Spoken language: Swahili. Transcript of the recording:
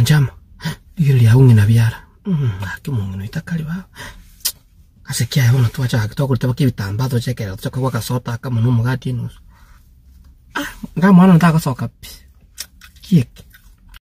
nanjama ligiro lya ung'ina biara mm, haki mung'ino itakali bao kasekia yaona tu acha hakitokuri tabaki bitambazo chekera tuchaka kwa sota kama numu gati nusu ah mwana ntaka soka pi